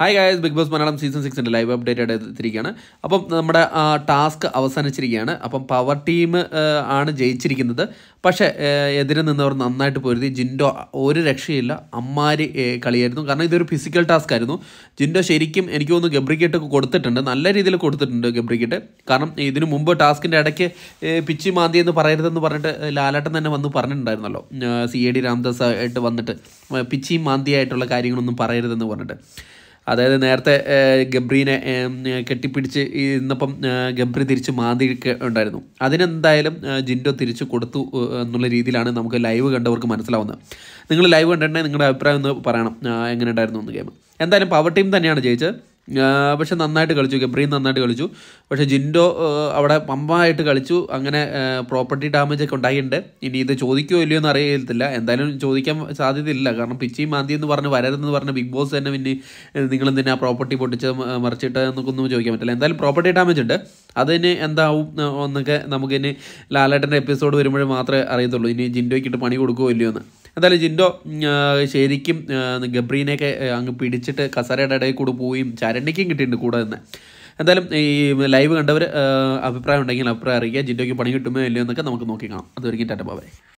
hi guys Bigg Boss Malayalam season സിക്സിൻ്റെ live update ആയിട്ട് എത്തിയിരിക്കുകയാണ് അപ്പം നമ്മുടെ ടാസ്ക് അവസാനിച്ചിരിക്കുകയാണ് അപ്പം പവർ ടീം ആണ് ജയിച്ചിരിക്കുന്നത് പക്ഷേ എതിരെ നിന്നവർ നന്നായിട്ട് പൊരുതി ജിൻഡോ ഒരു രക്ഷയില്ല അമ്മാരി കളിയായിരുന്നു കാരണം ഇതൊരു ഫിസിക്കൽ ടാസ്ക് ആയിരുന്നു ജിൻഡോ ശരിക്കും എനിക്ക് തോന്നുന്നു ഗബ്രിക്കിട്ട് കൊടുത്തിട്ടുണ്ട് നല്ല രീതിയിൽ കൊടുത്തിട്ടുണ്ട് ഗബ്രിക്കറ്റ് കാരണം ഇതിനു മുമ്പ് ടാസ്കിൻ്റെ ഇടയ്ക്ക് പിച്ച് മാന്തി എന്ന് പറയരുതെന്ന് പറഞ്ഞിട്ട് ലാലാട്ടൻ തന്നെ വന്ന് പറഞ്ഞിട്ടുണ്ടായിരുന്നല്ലോ സി എ ഡി രാംദാസ് ആയിട്ട് വന്നിട്ട് പിച്ചിയും മാന്തിയായിട്ടുള്ള കാര്യങ്ങളൊന്നും പറയരുതെന്ന് പറഞ്ഞിട്ട് അതായത് നേരത്തെ ഗബ്രീനെ കെട്ടിപ്പിടിച്ച് ഇന്നിപ്പം ഗബ്രി തിരിച്ച് മാന്തി ഉണ്ടായിരുന്നു അതിനെന്തായാലും ജിൻഡോ തിരിച്ചു കൊടുത്തു എന്നുള്ള രീതിയിലാണ് നമുക്ക് ലൈവ് കണ്ടവർക്ക് മനസ്സിലാവുന്നത് നിങ്ങൾ ലൈവ് കണ്ടിട്ടുണ്ടെങ്കിൽ നിങ്ങളുടെ അഭിപ്രായം ഒന്ന് പറയണം എങ്ങനെ ഉണ്ടായിരുന്നു എന്ന് ഗെയിം എന്തായാലും പവർ ടീം തന്നെയാണ് ജയിച്ചത് പക്ഷെ നന്നായിട്ട് കളിച്ചു ഗബ്രീൻ നന്നായിട്ട് കളിച്ചു പക്ഷേ ജിൻഡോ അവിടെ പമ്പായിട്ട് കളിച്ചു അങ്ങനെ പ്രോപ്പർട്ടി ഡാമേജ് ഒക്കെ ഉണ്ടായിട്ടുണ്ട് ഇനി ഇത് ചോദിക്കുമോ ഇല്ലയോ എന്ന് അറിയത്തില്ല എന്തായാലും ചോദിക്കാൻ സാധ്യതയില്ല കാരണം പിച്ചി മാന്തി എന്ന് പറഞ്ഞ് വരരുതെന്ന് പറഞ്ഞ് ബിഗ് ബോസ് തന്നെ പിന്നെ നിങ്ങൾ തന്നെ ആ പ്രോപ്പർട്ടി പൊട്ടിച്ച് മറിച്ചിട്ട് എന്നൊക്കെ ഒന്നും ചോദിക്കാൻ പറ്റില്ല എന്തായാലും പ്രോപ്പർട്ടി ഡാമേജ് ഉണ്ട് അതിന് എന്താവും എന്നൊക്കെ നമുക്കിനി ലാലേട്ടൻ്റെ എപ്പിസോഡ് വരുമ്പോഴേ മാത്രമേ അറിയത്തുള്ളൂ ഇനി ജിൻഡോയ്ക്കിട്ട് പണി കൊടുക്കുമോ ഇല്ലയോ എന്ന് എന്തായാലും ജിൻഡോ ശരിക്കും ഗബ്രീനെയൊക്കെ അങ്ങ് പിടിച്ചിട്ട് കസരയുടെ ഇടയിൽ കൂടെ പോയി ചരണിക്കും കിട്ടിയിട്ടുണ്ട് കൂടെ തന്നെ എന്തായാലും ഈ ലൈവ് കണ്ടവർ അഭിപ്രായം ഉണ്ടെങ്കിൽ അഭിപ്രായം അറിയിക്കുക ജിൻഡോയ്ക്ക് പണി കിട്ടുമോ ഇല്ലയോ എന്നൊക്കെ നമുക്ക് നോക്കി കാണാം അത് ഒരുക്കിയിട്ട് ബൈ